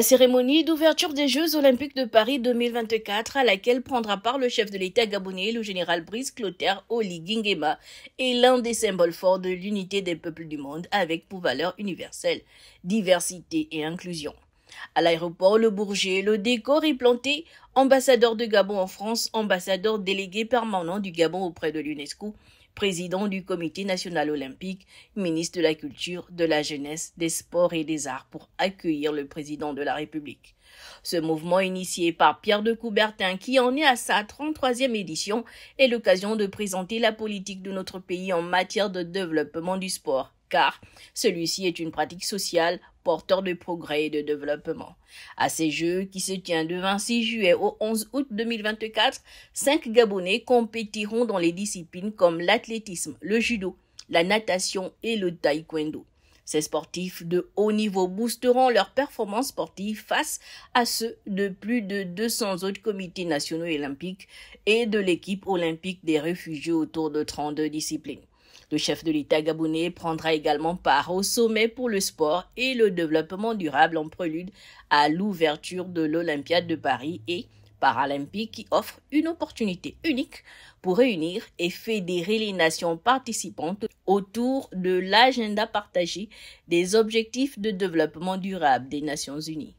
La cérémonie d'ouverture des Jeux olympiques de Paris 2024, à laquelle prendra part le chef de l'État gabonais, le général Brice Clotaire Oli Gingema, est l'un des symboles forts de l'unité des peuples du monde avec pour valeur universelle diversité et inclusion. À l'aéroport Le Bourget, le décor est planté ambassadeur de Gabon en France, ambassadeur délégué permanent du Gabon auprès de l'UNESCO, président du Comité national olympique, ministre de la Culture, de la Jeunesse, des Sports et des Arts pour accueillir le président de la République. Ce mouvement initié par Pierre de Coubertin, qui en est à sa 33e édition, est l'occasion de présenter la politique de notre pays en matière de développement du sport car celui-ci est une pratique sociale porteur de progrès et de développement. À ces Jeux, qui se tiennent du 26 juillet au 11 août 2024, cinq Gabonais compétiront dans les disciplines comme l'athlétisme, le judo, la natation et le taekwondo. Ces sportifs de haut niveau boosteront leur performance sportive face à ceux de plus de 200 autres comités nationaux olympiques et de l'équipe olympique des réfugiés autour de 32 disciplines. Le chef de l'État gabonais prendra également part au sommet pour le sport et le développement durable en prélude à l'ouverture de l'Olympiade de Paris et paralympique qui offre une opportunité unique pour réunir et fédérer les nations participantes autour de l'agenda partagé des objectifs de développement durable des Nations Unies.